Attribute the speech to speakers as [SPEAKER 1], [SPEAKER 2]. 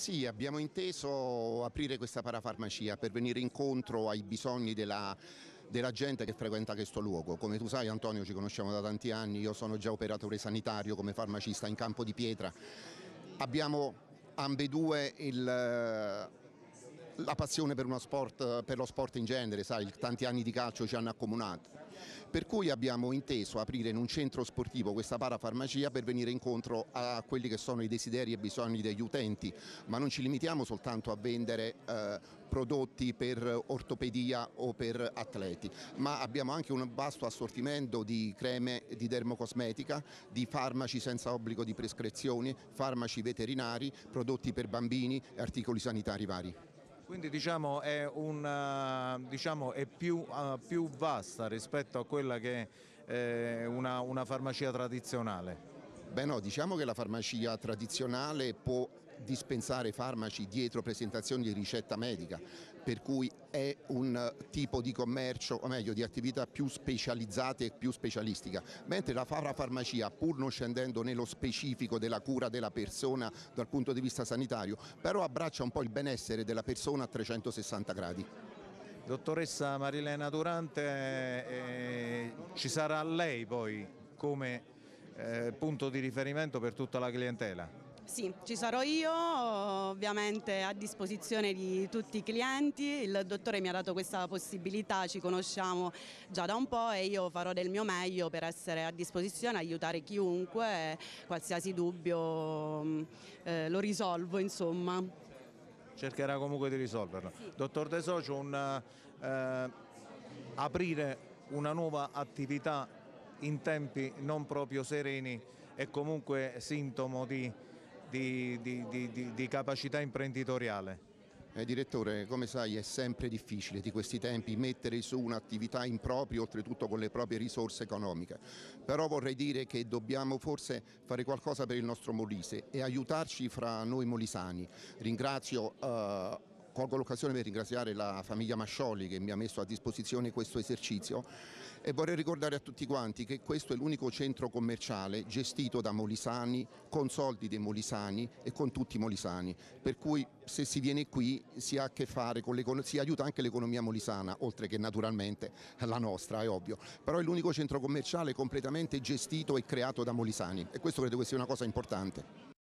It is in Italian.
[SPEAKER 1] Sì, abbiamo inteso aprire questa parafarmacia per venire incontro ai bisogni della della gente che frequenta questo luogo. Come tu sai Antonio ci conosciamo da tanti anni, io sono già operatore sanitario come farmacista in campo di pietra. Abbiamo ambedue il, la passione per, sport, per lo sport in genere, sai, tanti anni di calcio ci hanno accomunato per cui abbiamo inteso aprire in un centro sportivo questa parafarmacia per venire incontro a quelli che sono i desideri e bisogni degli utenti, ma non ci limitiamo soltanto a vendere eh, prodotti per ortopedia o per atleti, ma abbiamo anche un vasto assortimento di creme di dermocosmetica, di farmaci senza obbligo di prescrizione, farmaci veterinari, prodotti per bambini e articoli sanitari vari.
[SPEAKER 2] Quindi diciamo, è, una, eh, diciamo, è più, uh, più, vasta rispetto a quella che è eh, una, una farmacia
[SPEAKER 1] tradizionale. Beh no, diciamo che la farmacia tradizionale può dispensare farmaci dietro presentazioni di ricetta medica, per cui è un tipo di commercio, o meglio di attività più specializzate e più specialistica, mentre la farmacia, pur non scendendo nello specifico della cura della persona dal punto di vista sanitario, però abbraccia un po' il benessere della persona a 360 gradi.
[SPEAKER 2] Dottoressa Marilena Durante, eh, ci sarà lei poi come eh, punto di riferimento per tutta la clientela?
[SPEAKER 3] Sì, ci sarò io, ovviamente a disposizione di tutti i clienti, il dottore mi ha dato questa possibilità, ci conosciamo già da un po' e io farò del mio meglio per essere a disposizione, aiutare chiunque, qualsiasi dubbio mm, eh, lo risolvo insomma.
[SPEAKER 2] Cercherà comunque di risolverlo. Sì. Dottor De Socio, un, eh, aprire una nuova attività in tempi non proprio sereni è comunque sintomo di di, di, di, di capacità
[SPEAKER 1] imprenditoriale. Eh, direttore, come sai è sempre difficile di questi tempi mettere su un'attività in proprio, oltretutto con le proprie risorse economiche, però vorrei dire che dobbiamo forse fare qualcosa per il nostro Molise e aiutarci fra noi molisani. Ringrazio eh, Colgo l'occasione per ringraziare la famiglia Mascioli che mi ha messo a disposizione questo esercizio e vorrei ricordare a tutti quanti che questo è l'unico centro commerciale gestito da Molisani, con soldi dei Molisani e con tutti i Molisani, per cui se si viene qui si, si aiuta anche l'economia molisana, oltre che naturalmente la nostra, è ovvio, però è l'unico centro commerciale completamente gestito e creato da Molisani e questo credo che sia una cosa importante.